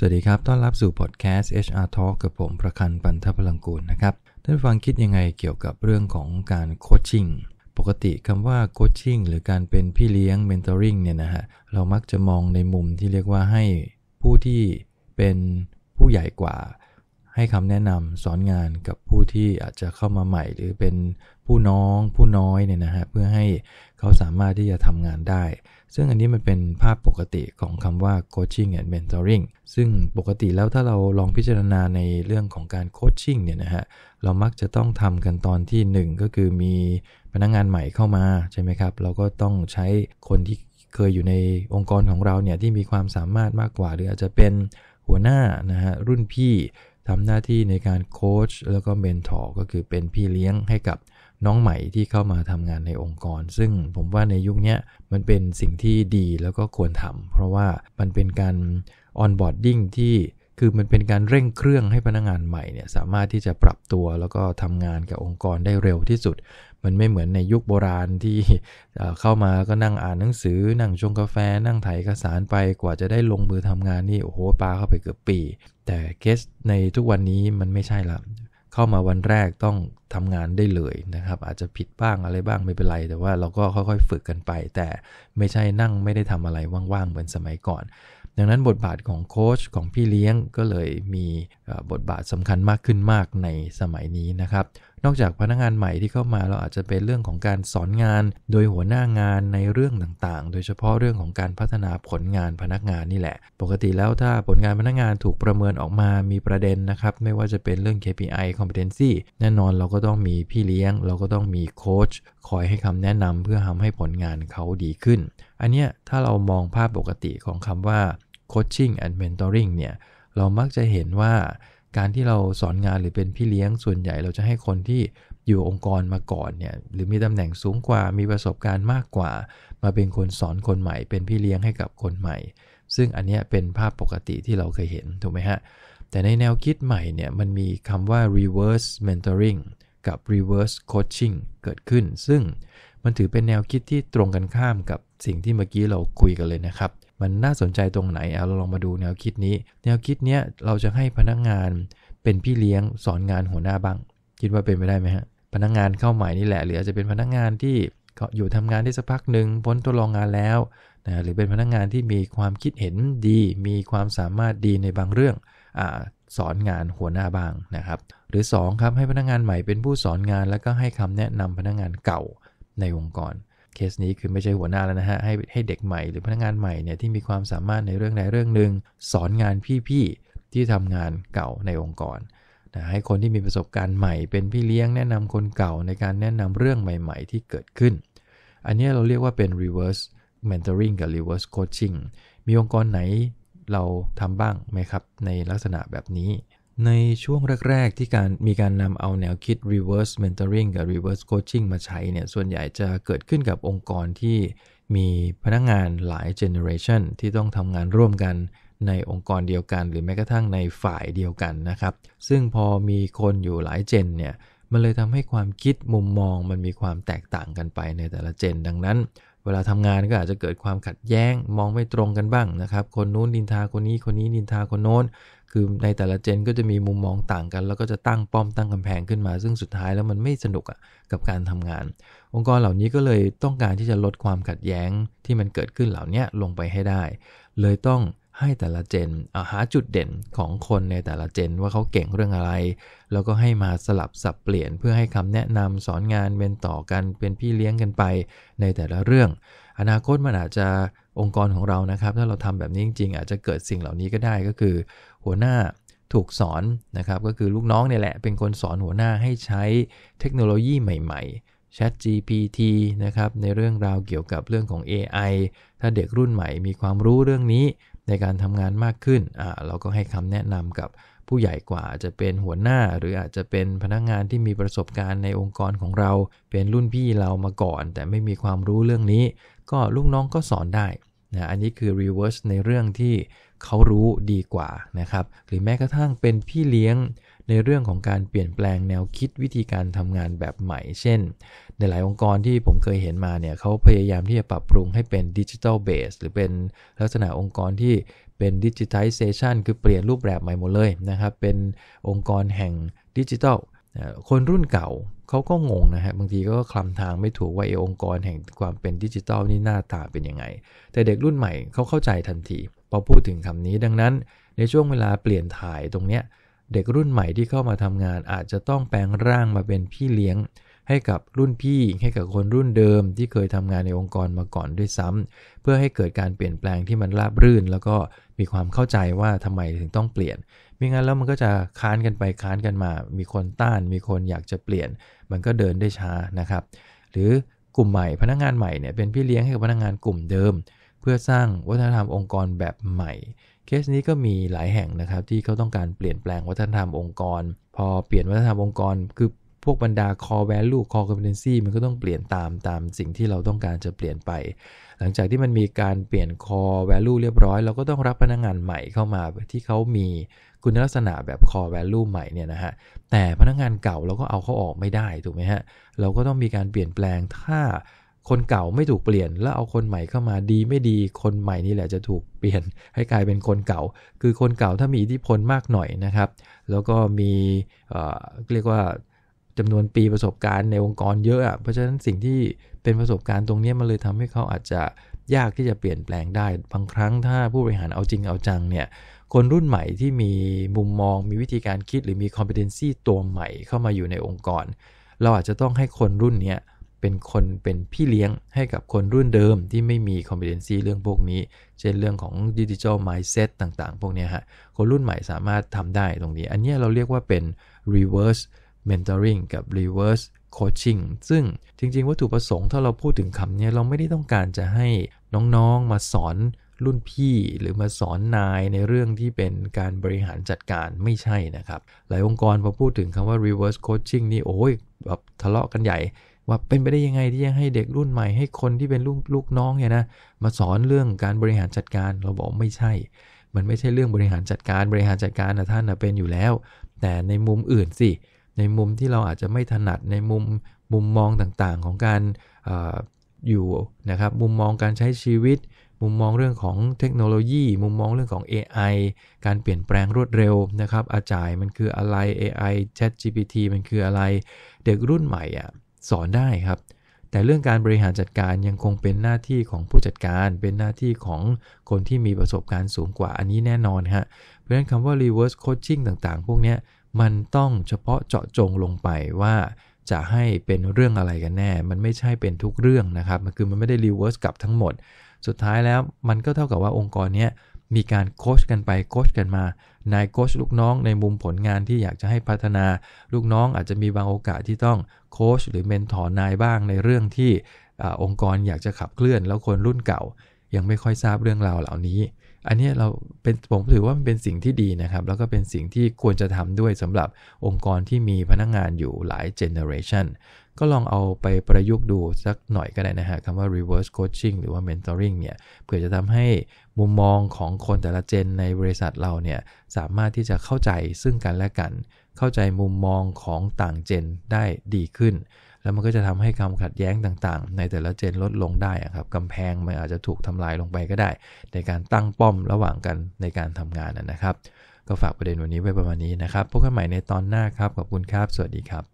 สวัสดีครับ ต้อนรับสู่พอดแคสต์ HR Talk กับผมประคันปันทพลังกูลนะครับ ท่านฟังคิดยังไงเกี่ยวกับเรื่องของการโคชชิ่ง ปกติคำว่าโคชชิ่งหรือการเป็นพี่เลี้ยงเมนเทอริงเนี่ยนะฮะ เรามักจะมองในมุมที่เรียกว่าให้ผู้ที่เป็นผู้ใหญ่กว่า ให้คำแนะนำสอนงานกับผู้ที่อาจจะเข้ามาใหม่ หรือเป็นผู้น้อง ผู้น้อยเนี่ยนะฮะ เพื่อใหเขาสามารถที่จะทำงานได้ ซึ่งอันนี้มันเป็นภาพปกติของคำว่า coaching and mentoring ซึ่งปกติแล้วถ้าเราลองพิจารณาในเรื่องของการ coaching เนี่ยนะฮะ เรามักจะต้องทำกันตอนที่ 1 ก็คือมีพนักงงานใหม่เข้ามา ใช่ไหมครับ เราก็ต้องใช้คนที่เคยอยู่ในองค์กรของเราเนี่ยที่มีความสามารถมากกว่าหรือ อาจจะเป็นหัวหน้านะฮะรุ่นพี่ทำหน้าที่ในการโค้ชแล้วก็เมนทอร์ก็คือเป็นพี่เลี้ยงให้กับน้องใหม่ที่เข้ามาทำงานในองค์กร ซึ่งผมว่าในยุคนี้มันเป็นสิ่งที่ดีแล้วก็ควรทำเพราะว่ามันเป็นการออนบอร์ดดิ้งที่คือมันเป็นการเร่งเครื่องให้พนักงานใหม่เนี่ยสามารถที่จะปรับตัวแล้วก็ทำงานกับองค์กรได้เร็วที่สุด มันไม่เหมือนในยุคโบราณที่เข้ามาก็นั่งอ่านหนังสือนั่งชงกาแฟ นั่งถ่ายเอกสารไปกว่าจะได้ลงมือทำงานนี่โอ้โหปลาเข้าไปเกือบปี แต่เคสในทุกวันนี้มันไม่ใช่ละเข้ามาวันแรกต้องทำงานได้เลยนะครับ อาจจะผิดบ้างอะไรบ้างไม่เป็นไร แต่ว่าเราก็ค่อย ๆฝึกกันไป แต่ไม่ใช่นั่งไม่ได้ทำอะไร ว่างๆเหมือนสมัยก่อนดังนั้น บทบาทของโค้ชของพี่เลี้ยงก็เลยมีบทบาทสำคัญมากขึ้นมากในสมัยนี้นะครับ นอกจากพนักงานใหม่ที่เข้ามา เราอาจจะเป็นเรื่องของการสอนงาน โดยหัวหน้างานในเรื่องต่างๆ โดยเฉพาะเรื่องของการพัฒนาผลงานพนักงานนี่แหละ ปกติแล้วถ้าผลงานพนักงานถูกประเมินออกมามีประเด็นนะครับ ไม่ว่าจะเป็นเรื่อง KPI competency แน่นอนเราก็ต้องมีพี่เลี้ยง เราก็ต้องมีโค้ชคอยให้คำแนะนำเพื่อทำให้ผลงานเขาดีขึ้น อันนี้ถ้าเรามองภาพปกติของคำว่า coaching and mentoring เนี่ยเรามักจะเห็นว่า การที่เราสอนงานหรือเป็นพี่เลี้ยงส่วนใหญ่เราจะให้คนที่อยู่องค์กรมาก่อนเนี่ยหรือมีตำแหน่งสูงกว่ามีประสบการณ์มากกว่า มาเป็นคนสอนคนใหม่ เป็นพี่เลี้ยงให้กับคนใหม่ ซึ่งอันนี้เป็นภาพปกติที่เราเคยเห็นถูกไหมฮะแต่ในแนวคิดใหม่เนี่ยมันมีคำว่า reverse mentoring กับ reverse coaching เกิดขึ้น ซึ่งมันถือเป็นแนวคิดที่ตรงกันข้ามกับสิ่งที่เมื่อกี้เราคุยกันเลยนะครับมันน่าสนใจตรงไหน เอาเราลองมาดูแนวคิดนี้ แนวคิดเนี้ยเราจะให้พนักงานเป็นพี่เลี้ยงสอนงานหัวหน้าบ้าง คิดว่าเป็นไปได้ไหมฮะพนักงานเข้าใหม่นี่แหละหรืออาจจะเป็นพนักงานที่ก็อยู่ทำงานได้สักพักหนึ่งพ้นตัวรองงานแล้วนะหรือเป็นพนักงานที่มีความคิดเห็นดี มีความสามารถดีในบางเรื่องอสอนงานหัวหน้าบ้างนะครับ หรือ 2 ครับให้พนักงานใหม่เป็นผู้สอนงาน แล้วก็ให้คำแนะนำพนักงานเก่าในองค์กรเคสนี้คือไม่ใช่หัวหน้าแล้วนะฮะให้ให้เด็กใหม่หรือพนักงานใหม่เนี่ยที่มีความสามารถในเรื่องใดเรื่องหนึ่งสอนงานพี่ๆที่ทำงานเก่าในองค์กรนะให้คนที่มีประสบการณ์ใหม่เป็นพี่เลี้ยงแนะนำคนเก่าในการแนะนำเรื่องใหม่ๆที่เกิดขึ้น อันนี้เราเรียกว่าเป็น reverse mentoring กับ reverse coaching มีองค์กรไหนเราทำบ้างไหมครับในลักษณะแบบนี้ในช่วงแรก ๆ ที่การมีการนำเอาแนวคิด reverse mentoring กับ reverse coaching มาใช้เนี่ย ส่วนใหญ่จะเกิดขึ้นกับองค์กรที่มีพนักงานหลาย generation ที่ต้องทำงานร่วมกันในองค์กรเดียวกัน หรือแม้กระทั่งในฝ่ายเดียวกันนะครับ ซึ่งพอมีคนอยู่หลายเจนเนี่ย มันเลยทำให้ความคิดมุมมองมันมีความแตกต่างกันไปในแต่ละเจน ดังนั้น เวลาทำงานก็อาจจะเกิดความขัดแย้งมองไม่ตรงกันบ้างนะครับ คนนู้นนินทา คนนี้คนนี้นินทา คนโน้นคือในแต่ละเจนก็จะมีมุมมองต่างกันแล้วก็จะตั้งป้อมตั้งกำแพงขึ้นมาซึ่งสุดท้ายแล้วมันไม่สนุกอะกับการทำงาน องค์กรเหล่านี้ก็เลยต้องการที่จะลดความขัดแย้งที่มันเกิดขึ้นเหล่านี้ลงไปให้ได้ เลยต้องให้แต่ละเจนหาจุดเด่นของคนในแต่ละเจนว่าเขาเก่งเรื่องอะไร แล้วก็ให้มาสลับสับเปลี่ยน เพื่อให้คำแนะนำสอนงานเป็นต่อกันเป็นพี่เลี้ยงกันไปในแต่ละเรื่องอนาคตมันอาจจะองค์กรของเรานะครับ ถ้าเราทำแบบนี้จริงๆ อาจจะเกิดสิ่งเหล่านี้ก็ได้ ก็คือ หัวหน้าถูกสอนนะครับ ก็คือลูกน้องเนี่ยแหละเป็นคนสอนหัวหน้าให้ใช้เทคโนโลยีใหม่ ๆ Chat GPT นะครับในเรื่องราวเกี่ยวกับเรื่องของ AI ถ้าเด็กรุ่นใหม่มีความรู้เรื่องนี้ในการทำงานมากขึ้น เราก็ให้คำแนะนำกับผู้ใหญ่กว่าจจะเป็นหัวหน้าหรืออาจจะเป็นพนักงงานที่มีประสบการณ์ในองค์กรของเรา เป็นรุ่นพี่เรามาก่อนแต่ไม่มีความรู้เรื่องนี้ ก็ลูกน้องก็สอนได้นะอันนี้คือ reverse ในเรื่องที่เขารู้ดีกว่านะครับหรือแม้กระทั่งเป็นพี่เลี้ยงในเรื่องของการเปลี่ยนแปลงแนวคิดวิธีการทำงานแบบใหม่ เช่นในหลายองค์กรที่ผมเคยเห็นมาเนี่ยเขาพยายามที่จะปรับปรุงให้เป็นดิจิทัลเบสหรือเป็นลักษณะองค์กรที่เป็นดิจิทัลเซชันคือเปลี่ยนรูปแบบใหม่หมดเลยนะครับเป็นองค์กรแห่งดิจิทัลคนรุ่นเก่าเขาก็งงนะฮะบางทีก็คลำทางไม่ถูกว่าอองค์กรแห่งความเป็นดิจิทัลนี่หน้าตาเป็นยังไงแต่เด็กรุ่นใหม่เขาเข้าใจทันทีพอพูดถึงคำนี้ดังนั้น ในช่วงเวลาเปลี่ยนถ่ายตรงเนี้ยเด็กรุ่นใหม่ที่เข้ามาทำงานอาจจะต้องแปลงร่างมาเป็นพี่เลี้ยง ให้กับรุ่นพี่ให้กับคนรุ่นเดิมที่เคยทำงานในองค์กรมาก่อนด้วยซ้ำเพื่อให้เกิดการเปลี่ยนแปลงที่มันราบรื่น แล้วก็มีความเข้าใจว่าทำไมถึงต้องเปลี่ยนมิงั้นแล้วมันก็จะค้านกันไปค้านกันมา มีคนต้าน มีคนอยากจะเปลี่ยน มันก็เดินได้ช้านะครับ หรือกลุ่มใหม่พนักงานใหม่เนี่ยเป็นพี่เลี้ยงให้กับพนักงานกลุ่มเดิม เพื่อสร้างวัฒนธรรมองค์กรแบบใหม่เคสนี้ก็มีหลายแห่งนะครับ ที่เขาต้องการเปลี่ยนแปลงวัฒนธรรมองค์กร พอเปลี่ยนวัฒนธรรมองค์กร คือพวกบรรดา core value core competency มันก็ต้องเปลี่ยนตามตามสิ่งที่เราต้องการจะเปลี่ยนไป หลังจากที่มันมีการเปลี่ยน core value เรียบร้อยเราก็ต้องรับพนักงานใหม่เข้ามาที่เขามีคุณลักษณะแบบ core value ใหม่เนี่ยนะฮะแต่พนักงานเก่าเราก็เอาเขาออกไม่ได้ถูกไหมฮะเราก็ต้องมีการเปลี่ยนแปลงถ้าคนเก่าไม่ถูกเปลี่ยน แล้วเอาคนใหม่เข้ามาดีไม่ดีคนใหม่นี่แหละจะถูกเปลี่ยนให้กลายเป็นคนเก่า คือคนเก่าถ้ามีอิทธิพลมากหน่อยนะครับ แล้วก็มีเเรียกว่าจำนวนปีประสบการณ์ในองค์กรเยอะเพราะฉะนั้นสิ่งที่เป็นประสบการณ์ตรงนี้มันเลยทำให้เขาอาจจะยากที่จะเปลี่ยนแปลงได้บางครั้งถ้าผู้บริหารเอาจริงเอาจังเนี่ยคนรุ่นใหม่ที่มีมุมมองมีวิธีการคิดหรือมี competency ตัวใหม่เข้ามาอยู่ในองค์กร เราอาจจะต้องให้คนรุ่นนี้เป็นคนเป็นพี่เลี้ยงให้กับคนรุ่นเดิมที่ไม่มีคอมเพลนซีเรื่องพวกนี้ เช่นเรื่องของดิจิทัลไมซ์เซ็ต่าง ๆ พวกนี้ฮะคนรุ่นใหม่สามารถทำได้ตรงนี้ อันนี้เราเรียกว่าเป็น reverse mentoring กับ reverse coaching ซึ่งจริง ๆวัตถุประสงค์ถ้าเราพูดถึงคำนี้เราไม่ได้ต้องการจะให้น้องๆ มาสอนรุ่นพี่หรือมาสอนนายในเรื่องที่เป็นการบริหารจัดการไม่ใช่นะครับหลายองค์กรพอพูดถึงคำว่า reverse coaching นี่โอ้ยแบบทะเลาะกันใหญ่ว่าเป็นไปได้ยังไงที่ยังให้เด็กรุ่นใหม่ให้คนที่เป็นลูกลูกน้องเนี่ยนะมาสอนเรื่องการบริหารจัดการเราบอกไม่ใช่ มันไม่ใช่เรื่องบริหารจัดการบริหารจัดการนะท่านนะเป็นอยู่แล้ว แต่ในมุมอื่นสิ ในมุมที่เราอาจจะไม่ถนัดในมุมมุมมองต่างๆของการออยู่นะครับมุมมองการใช้ชีวิต มุมมองเรื่องของเทคโนโลยี มุมมองเรื่องของ AI การเปลี่ยนแปลงรวดเร็วนะครับอาจายมันคืออะไร AI ChatGPT มันคืออะไรเด็กรุ่นใหม่อะ่ะสอนได้ครับ แต่เรื่องการบริหารจัดการยังคงเป็นหน้าที่ของผู้จัดการ เป็นหน้าที่ของคนที่มีประสบการณ์สูงกว่าอันนี้แน่นอนฮะเพราะฉะนั้นคำว่า reverse coaching ต่างๆ พวกนี้มันต้องเฉพาะเจาะจงลงไปว่า จะให้เป็นเรื่องอะไรกันแน่ มันไม่ใช่เป็นทุกเรื่องนะครับมันคือมันไม่ได้ reverse กลับทั้งหมด สุดท้ายแล้วมันก็เท่ากับว่าองค์กรนี้มีการโคชกันไปโคชกันมานายโค้ชลูกน้องในมุมผลงานที่อยากจะให้พัฒนา ลูกน้องอาจจะมีบางโอกาสที่ต้องโค้ชหรือเมนทอร์นายบ้าง ในเรื่องที่อองค์กรอยากจะขับเคลื่อนแล้วคนรุ่นเก่า ยังไม่ค่อยทราบเรื่องราวเหล่านี้อันนี้เราเป็นผมถือว่ามันเป็นสิ่งที่ดีนะครับ แล้วก็เป็นสิ่งที่ควรจะทำด้วยสำหรับองค์กรที่มีพนักงงานอยู่หลายเจเนอเรชันก็ลองเอาไปประยุกต์ดูสักหน่อยก็ได้นะฮะคำว่า reverse coaching หรือว่า mentoring เนี่ย เพื่อจะทำให้มุมมองของคนแต่ละเจนในบริษัทเราเนี่ยสามารถที่จะเข้าใจซึ่งกันและกัน เข้าใจมุมมองของต่างเจนได้ดีขึ้นแล้วมันก็จะทำให้ความขัดแย้งต่าง ๆ ในแต่ละเจนลดลงได้ครับกำแพงมันอาจจะถูกทำลายลงไปก็ได้ ในการตั้งป้อมระหว่างกันในการทำงานนะครับ ก็ฝากประเด็นวันนี้ไว้ประมาณนี้นะครับพบกันใหม่ในตอนหน้าครับ ขอบคุณครับ สวัสดีครับ